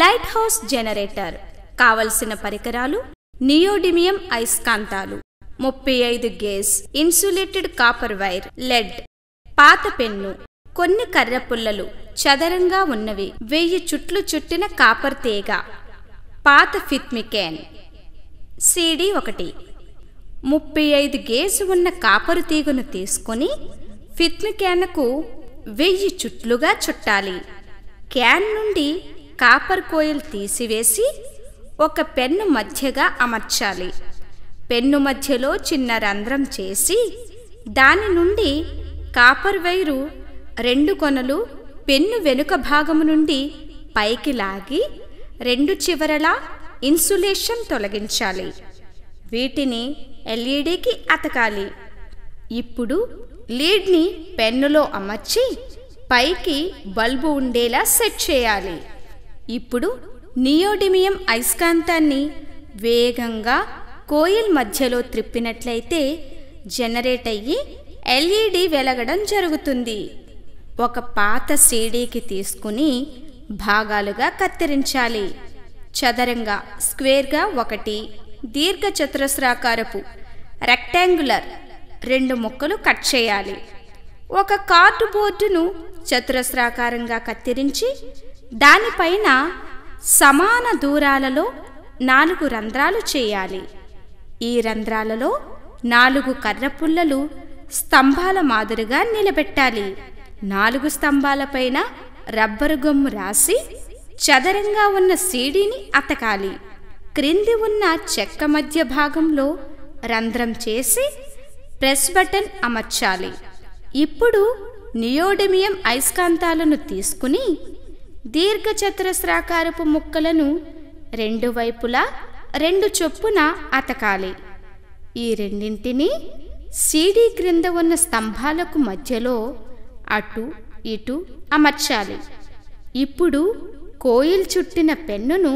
light house generator కావలసిన పరికరాలు neodymium అయస్కాంతాలు ముప్పై ఐదు gauge insulated copper wire LED పాత పెన్ను కొన్ని కర్ర పుల్లలు చదరంగా ఉన్నవి వెయ్యి చుట్లు చుట్టిన కాపర్ తీగ పాత ఫిత్మికేన్ సీడీ ఒకటి ముప్పై ఐదు గేజు ఉన్న కాపరు తీగను తీసుకొని ఫిత్మికేన్కు వెయ్యి చుట్లుగా చుట్టాలి క్యాన్ నుండి కాపర్ కోయిల్ తీసివేసి ఒక పెన్ను మధ్యగా అమర్చాలి పెన్ను మధ్యలో చిన్న రంధ్రం చేసి దాని నుండి కాపర్ వైరు రెండు కొనలు పెన్ను వెనుక భాగము నుండి పైకి లాగి రెండు చివరలా ఇన్సులేషన్ తొలగించాలి వీటిని ఎల్ఈడికి అతకాలి ఇప్పుడు లీడ్ని పెన్నులో అమర్చి పైకి బల్బు ఉండేలా సెట్ చేయాలి ఇప్పుడు నియోడిమియం అయస్కాంతాన్ని వేగంగా కోయిల్ మధ్యలో త్రిప్పినట్లయితే జనరేట్ అయ్యి ఎల్ఈడి వెలగడం జరుగుతుంది ఒక పాత సీడీకి తీసుకుని భాగాలుగా కత్తిరించాలి చదరంగా స్క్వేర్గా ఒకటి దీర్ఘ చతురస్రాకారపు రెక్టాంగులర్ రెండు ముక్కలు కట్ చేయాలి ఒక కార్డు బోర్డును చతురస్రాకారంగా కత్తిరించి దానిపైన సమాన దూరాలలో నాలుగు రంధ్రాలు చేయాలి ఈ రంధ్రాలలో నాలుగు కర్రపుల్లలు స్తంభాల మాదిరిగా నిలబెట్టాలి నాలుగు స్తంభాలపైన రబ్బరు గొమ్ము రాసి చదరంగా ఉన్న సీడీని అతకాలి క్రింది ఉన్న చెక్క మధ్య భాగంలో రంధ్రం చేసి ప్రెస్ బటన్ అమర్చాలి ఇప్పుడు నియోడిమియం అయస్కాంతాలను తీసుకుని దీర్ఘచతురస్రాకారపు ముక్కలను రెండు వైపులా రెండు చొప్పున అతకాలి ఈ రెండింటిని సీడీ క్రింద ఉన్న స్తంభాలకు మధ్యలో అటు ఇటు అమర్చాలి ఇప్పుడు కోయిల్ చుట్టిన పెన్నును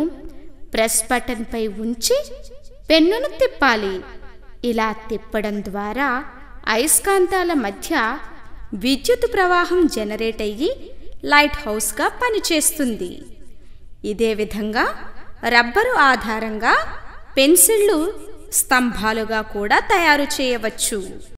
ప్రెస్ బటన్పై ఉంచి పెన్నును తిప్పాలి ఇలా తిప్పడం ద్వారా అయస్కాంతాల మధ్య విద్యుత్ ప్రవాహం జనరేట్ అయ్యి లైట్ హౌస్గా పనిచేస్తుంది ఇదే విధంగా రబ్బరు ఆధారంగా పెన్సిళ్ళు స్తంభాలుగా కూడా తయారు చేయవచ్చు